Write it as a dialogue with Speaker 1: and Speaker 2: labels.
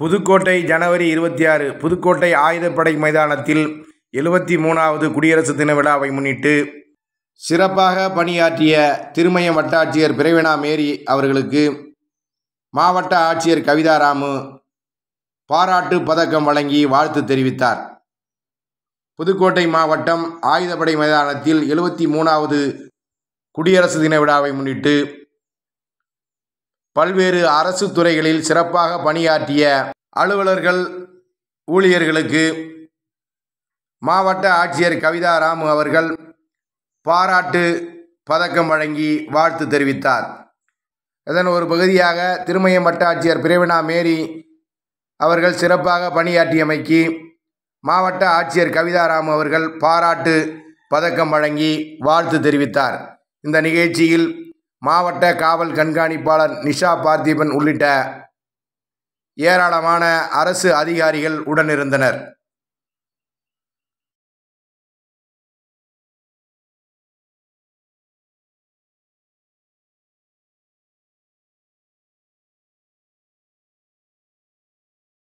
Speaker 1: புதுக்கோட்டை ஜனவரி இருபத்தி ஆறு புதுக்கோட்டை ஆயுதப்படை மைதானத்தில் எழுபத்தி மூணாவது குடியரசு தின விழாவை முன்னிட்டு சிறப்பாக பணியாற்றிய திருமய வட்டாட்சியர் பிரவீணா மேரி அவர்களுக்கு மாவட்ட ஆட்சியர் கவிதாராமு பாராட்டு பதக்கம் வழங்கி வாழ்த்து தெரிவித்தார் புதுக்கோட்டை மாவட்டம் ஆயுதப்படை மைதானத்தில் எழுபத்தி மூணாவது குடியரசு தின விழாவை முன்னிட்டு பல்வேறு அரசு துறைகளில் சிறப்பாக பணியாற்றிய அலுவலர்கள் ஊழியர்களுக்கு மாவட்ட ஆட்சியர் கவிதா ராமு அவர்கள் பாராட்டு பதக்கம் வழங்கி வாழ்த்து தெரிவித்தார் இதன் ஒரு பகுதியாக திருமயம் ஆட்சியர் பிரேவினா மேரி அவர்கள் சிறப்பாக பணியாற்றியமைக்கு மாவட்ட ஆட்சியர் கவிதா ராமு அவர்கள் பாராட்டு பதக்கம் வழங்கி வாழ்த்து தெரிவித்தார் இந்த நிகழ்ச்சியில் மாவட்ட காவல் கண்காணிப்பாளர் நிஷா பார்த்திபன் உள்ளிட்ட ஏராளமான அரசு அதிகாரிகள் உடனிருந்தனர்